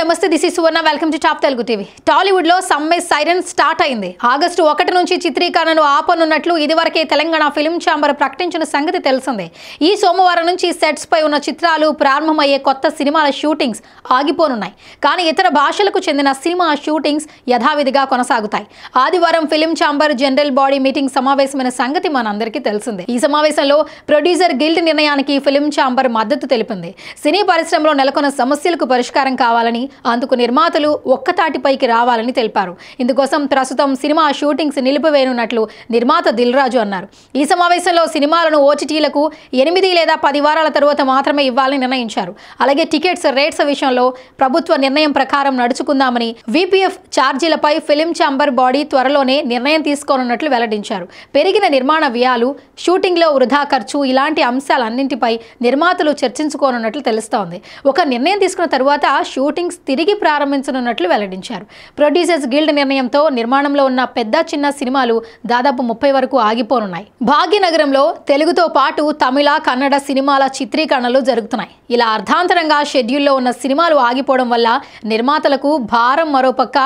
నమస్తే this is Suvarna welcome to Top Telugu TV Tollywood లో సమ్మె సైరన్ స్టార్ట్ అయింది ఆగస్టు ఒకటి నుంచి చిత్రీకరణను ఆపనున్నట్లు ఇదివరకే తెలంగాణ ఫిలిం ఛాంబర్ ప్రకటించిన సంగతి తెలిసిందే ఈ సోమవారం నుంచి సెట్స్ పై ఉన్న చిత్రాలు ప్రారంభమయ్యే కొత్త సినిమాల షూటింగ్స్ ఆగిపోనున్నాయి కానీ ఇతర భాషలకు చెందిన సినిమా షూటింగ్స్ యథావిధిగా కొనసాగుతాయి ఆదివారం film chamber general body meeting సమావేశమైన సంగతి మనందరికీ తెలిసిందే ఈ సమావేశంలో ప్రొడ్యూసర్ గిల్డ్ నిర్ణయానికి ఫిలిం ఛాంబర్ మద్దతు తెలిపింది సినీ పరిశ్రమలో నెలకొన్న సమస్యలకు పరిష్కారం కావాలని అందుకు నిర్మాతలు ఒక్కతాటిపైకి రావాలని తెలిపారు ఇందుకోసం ప్రస్తుతం సినిమా షూటింగ్స్ నిలిపివేనున్నట్లు నిర్మాత దిల్రాజు అన్నారు ఈ సమావేశంలో సినిమాలను ఓటీటీలకు ఎనిమిది లేదా పది వారాల తరువాత మాత్రమే ఇవ్వాలని నిర్ణయించారు అలాగే టికెట్స్ రేట్స్ విషయంలో ప్రభుత్వ నిర్ణయం ప్రకారం నడుచుకుందామని విపిఎఫ్ ఛార్జీలపై ఫిలిం ఛాంబర్ బాడీ త్వరలోనే నిర్ణయం తీసుకోనున్నట్లు వెల్లడించారు పెరిగిన నిర్మాణ వ్యయాలు షూటింగ్లో వృధా ఖర్చు ఇలాంటి అంశాలన్నింటిపై నిర్మాతలు చర్చించుకోనున్నట్లు తెలుస్తోంది ఒక నిర్ణయం తీసుకున్న తరువాత షూటింగ్స్ తిరిగి ప్రారంభించనున్నట్లు వెల్లడించారు ప్రొడ్యూసర్స్ గిల్డ్ నిర్ణయంతో నిర్మాణంలో ఉన్న పెద్ద చిన్న సినిమాలు దాదాపు ముప్పై వరకు ఆగిపోనున్నాయి భాగ్యనగరంలో తెలుగుతో పాటు తమిళ కన్నడ సినిమాల చిత్రీకరణలు జరుగుతున్నాయి ఇలా అర్ధాంతరంగా షెడ్యూల్లో ఉన్న సినిమాలు ఆగిపోవడం వల్ల నిర్మాతలకు భారం మరోపక్క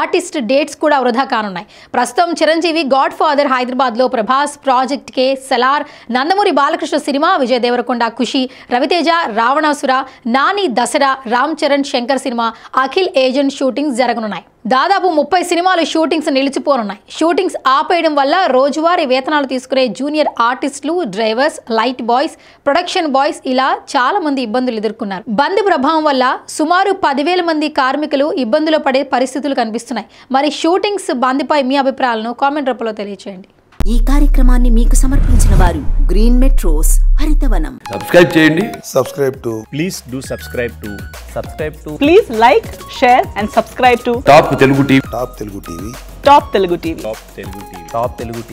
ఆర్టిస్ట్ డేట్స్ కూడా వృధా కానున్నాయి ప్రస్తుతం చిరంజీవి గాడ్ ఫాదర్ హైదరాబాద్లో ప్రభాస్ ప్రాజెక్ట్ కే సెలార్ నందమూరి బాలకృష్ణ సినిమా విజయ్ దేవరకొండ ఖుషి రవితేజ రావణాసుర నాని దసరా రామ్ చరణ్ శంకర్ సినిమా సినిమా అఖిల్ ఏజెంట్ షూటింగ్స్ జరగనున్నాయి దాదాపు ముప్పై సినిమాలు షూటింగ్స్ నిలిచిపోనున్నాయి షూటింగ్స్ ఆపేయడం వల్ల రోజువారీ వేతనాలు తీసుకునే జూనియర్ ఆర్టిస్టులు drivers light boys production boys ఇలా చాలా మంది ఇబ్బందులు ఎదుర్కొన్నారు బంద్ ప్రభావం వల్ల సుమారు పదివేల మంది కార్మికులు ఇబ్బందులు పడే పరిస్థితులు కనిపిస్తున్నాయి మరి షూటింగ్స్ బంద్పై మీ అభిప్రాయాలను కామెంట్ రూపంలో తెలియచేయండి ఈ కార్యక్రమాన్ని మీకు సమర్పించిన వారు గ్రీన్ మెట్రోస్ హరితవనం సబ్స్క్రైబ్ చేయండి subscribe to please do subscribe to subscribe to please like share and subscribe to Top Telugu TV Top Telugu TV Top Telugu TV Top Telugu TV Top Telugu TV